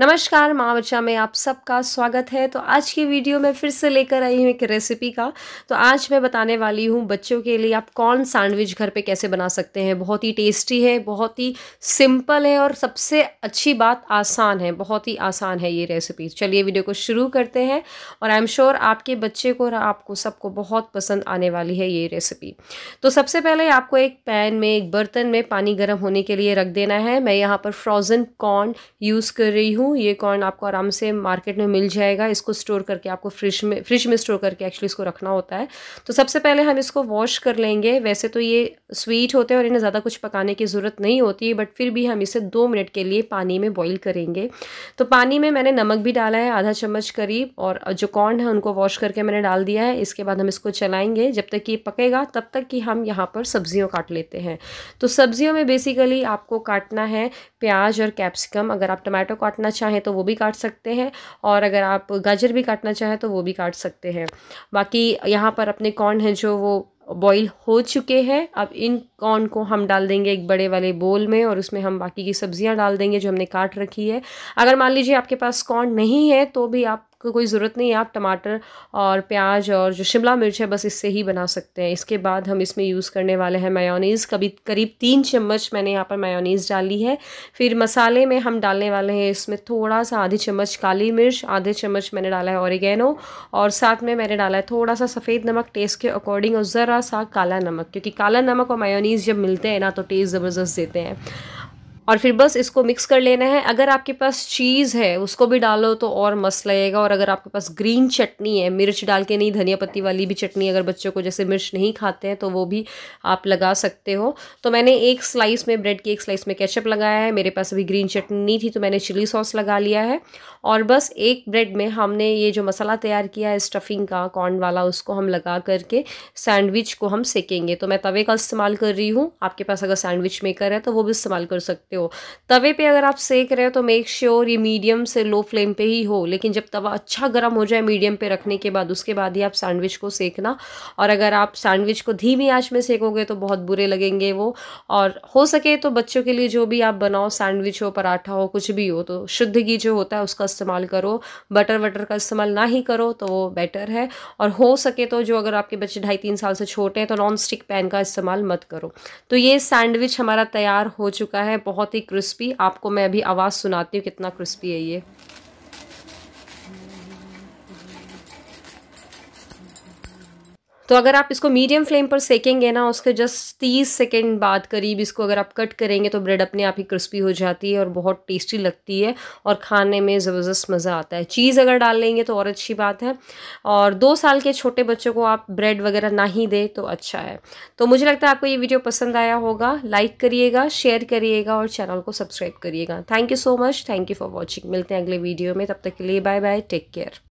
नमस्कार माँ बच्चा में आप सबका स्वागत है तो आज की वीडियो में फिर से लेकर आई हूँ एक रेसिपी का तो आज मैं बताने वाली हूँ बच्चों के लिए आप कॉर्न सैंडविच घर पे कैसे बना सकते हैं बहुत ही टेस्टी है बहुत ही सिंपल है और सबसे अच्छी बात आसान है बहुत ही आसान है ये रेसिपी चलिए वीडियो को शुरू करते हैं और आई एम श्योर आपके बच्चे को और आपको सबको बहुत पसंद आने वाली है ये रेसिपी तो सबसे पहले आपको एक पैन में एक बर्तन में पानी गर्म होने के लिए रख देना है मैं यहाँ पर फ्रोज़न कॉर्न यूज़ कर रही हूँ हूँ ये कॉर्न आपको आराम से मार्केट में मिल जाएगा इसको स्टोर करके आपको फ्रिज में फ्रिज में स्टोर करके एक्चुअली इसको रखना होता है तो सबसे पहले हम इसको वॉश कर लेंगे वैसे तो ये स्वीट होते हैं और इन्हें ज़्यादा कुछ पकाने की ज़रूरत नहीं होती है बट फिर भी हम इसे दो मिनट के लिए पानी में बॉईल करेंगे तो पानी में मैंने नमक भी डाला है आधा चम्मच करीब और जो कॉर्न है उनको वॉश करके मैंने डाल दिया है इसके बाद हम इसको चलाएंगे जब तक ये पकेगा तब तक कि हम यहाँ पर सब्जियों काट लेते हैं तो सब्जियों में बेसिकली आपको काटना है प्याज और कैप्सिकम अगर आप टमाटो काटना चाहें तो वो भी काट सकते हैं और अगर आप गाजर भी काटना चाहें तो वो भी काट सकते हैं बाकी यहाँ पर अपने कॉर्न हैं जो वो बॉईल हो चुके हैं अब इन कॉर्न को हम डाल देंगे एक बड़े वाले बोल में और उसमें हम बाकी की सब्जियां डाल देंगे जो हमने काट रखी है अगर मान लीजिए आपके पास कॉर्न नहीं है तो भी आप को कोई ज़रूरत नहीं है आप टमाटर और प्याज और जो शिमला मिर्च है बस इससे ही बना सकते हैं इसके बाद हम इसमें यूज़ करने वाले हैं मायोनीज़ कभी करीब तीन चम्मच मैंने यहाँ पर मायोनीज़ डाली है फिर मसाले में हम डालने वाले हैं इसमें थोड़ा सा आधी चम्मच काली मिर्च आधे चम्मच मैंने डाला है औरगेनो और साथ में मैंने डाला है थोड़ा सा सफ़ेद नमक टेस्ट के अकॉर्डिंग और ज़रा सा काला नमक क्योंकि काला नमक और मायोनीज़ जब मिलते हैं ना तो टेस्ट ज़बरदस्त देते हैं और फिर बस इसको मिक्स कर लेना है अगर आपके पास चीज़ है उसको भी डालो तो और मस्त लगेगा और अगर आपके पास ग्रीन चटनी है मिर्च डाल के नहीं धनिया पत्ती वाली भी चटनी अगर बच्चों को जैसे मिर्च नहीं खाते हैं तो वो भी आप लगा सकते हो तो मैंने एक स्लाइस में ब्रेड की एक स्लाइस में कैचअप लगाया है मेरे पास अभी ग्रीन चटनी नहीं थी तो मैंने चिली सॉस लगा लिया है और बस एक ब्रेड में हमने ये जो मसाला तैयार किया है स्टफिंग का कॉर्न वाला उसको हम लगा करके सैंडविच को हम सेकेंगे तो मैं तवे का इस्तेमाल कर रही हूँ आपके पास अगर सैंडविच मेकर है तो वो भी इस्तेमाल कर सकते सकते हो तवे पे अगर आप सेक रहे हो तो मेक श्योर ये मीडियम से लो फ्लेम पे ही हो लेकिन जब तवा अच्छा गर्म हो जाए मीडियम पे रखने के बाद उसके बाद ही आप सैंडविच को सेकना और अगर आप सैंडविच को धीमी आँच में सेकोगे तो बहुत बुरे लगेंगे वो और हो सके तो बच्चों के लिए जो भी आप बनाओ सैंडविच हो पराठा हो कुछ भी हो तो शुद्ध घी जो होता है उसका इस्तेमाल करो बटर वटर का इस्तेमाल ना ही करो तो वो बेटर है और हो सके तो जो अगर आपके बच्चे ढाई तीन साल से छोटे हैं तो नॉन स्टिक पैन का इस्तेमाल मत करो तो ये सैंडविच हमारा तैयार हो चुका है बहुत बहुत ही क्रिस्पी आपको मैं अभी आवाज़ सुनाती हूँ कितना क्रिस्पी है ये तो अगर आप इसको मीडियम फ्लेम पर सेकेंगे ना उसके जस्ट तीस सेकेंड बाद करीब इसको अगर आप कट करेंगे तो ब्रेड अपने आप ही क्रिस्पी हो जाती है और बहुत टेस्टी लगती है और खाने में ज़बरदस्त मज़ा आता है चीज़ अगर डाल लेंगे तो और अच्छी बात है और दो साल के छोटे बच्चों को आप ब्रेड वगैरह ना ही दें तो अच्छा है तो मुझे लगता है आपको ये वीडियो पसंद आया होगा लाइक करिएगा शेयर करिएगा और चैनल को सब्सक्राइब करिएगा thank you so much thank you for watching मिलते हैं अगले वीडियो में तब तक के लिए बाय बाय टेक केयर